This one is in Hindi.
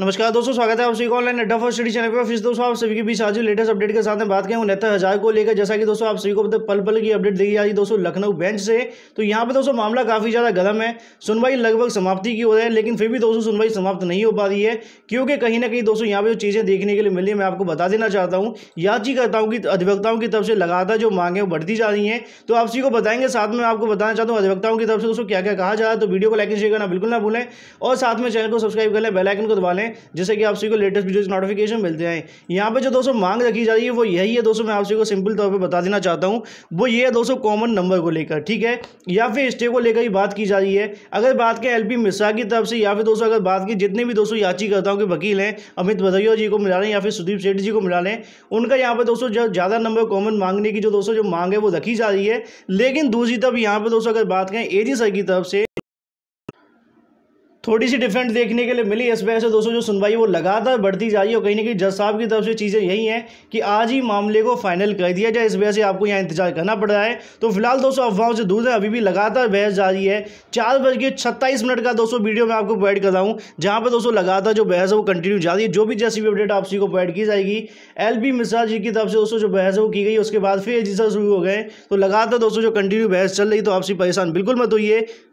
नमस्कार दोस्तों स्वागत है आप सभी को ऑनलाइन अड्डा फॉर स्टडी चैनल पर फिर दोस्तों आप सभी के बीच आज लेटेस्ट अपडेट के साथ में बात करें नेता हज़ार को लेकर जैसा कि दोस्तों आप सभी को मतलब पल पल की अपडेट दी जा रही दोस्तों लखनऊ बेंच से तो यहाँ पे दोस्तों मामला काफ़ी ज़्यादा गर्म है सुनवाई लगभग समाप्ति की हो रही है लेकिन फिर भी दोस्तों सुनवाई समाप्त नहीं हो पा रही है क्योंकि कहीं ना कहीं दोस्तों यहाँ पर जो चीज़ें देखने के लिए मिली मैं आपको बता देना चाहता हूँ याचिकाताओं की अधिवक्ताओं की तरफ से लगातार जो मांगे बढ़ती जा रही हैं तो आप सभी को बताएंगे साथ में आपको बताना चाहता हूँ अधिवक्ताओं की तरफ से दोस्तों क्या क्या कहा जा रहा है तो वीडियो को लाइक शेयर करना बिल्कुल ना भूलें और साथ में चैनल को सब्सक्राइब कर लें बेलाइकन को दबा लें करें जिससे कि आप सभी को लेटेस्ट वीडियोज नोटिफिकेशन मिलते हैं यहाँ पर जो दोस्तों मांग रखी जा रही है वो यही है दोस्तों मैं आप सभी को सिंपल तौर पर बता देना चाहता हूँ वो ये है दोस्तों कॉमन नंबर को लेकर ठीक है या फिर स्टे को लेकर ही बात की जा रही है अगर बात करें एल मिश्रा की तरफ से या फिर दोस्तों अगर बात की जितने भी दोस्तों याचिकाताओं के वकील हैं अमित भदौरिया जी को मिला लें या फिर सुदीप सेठी जी को मिला लें उनका यहाँ पर दोस्तों जो ज़्यादा नंबर कॉमन मांगने की जो दोस्तों जो मांग है वो रखी जा रही है लेकिन दूसरी तरफ यहाँ पर दोस्तों अगर बात करें एजी सर की तरफ से थोड़ी सी डिफरेंट देखने के लिए मिली इस वजह से दोस्तों जो सुनवाई वो लगातार बढ़ती जा रही है और कहीं ना कहीं जज साहब की तरफ से चीज़ें यही हैं कि आज ही मामले को फाइनल कर दिया जाए इस वजह से आपको यहाँ इंतजार करना पड़ रहा है तो फिलहाल दोस्तों अफवाहों से दूर है अभी भी लगातार बहस जारी है चार बज के छत्ताईस मिनट का दोस्तों वीडियो मैं आपको प्रोवाइड कर रहा हूँ जहाँ पर दोस्तों लगातार जो बहस है वो कंटिन्यू जारी है जो भी जैसी भी अपडेट आपसी को प्रोवाइड की जाएगी एल पी मिश्रा जी की तरफ से दोस्तों जो बहस है वो की गई उसके बाद फिर जिस शुरू हो गए तो लगातार दोस्तों जो कंटिन्यू बहस चल रही तो आपसी परेशान बिल्कुल मत होइए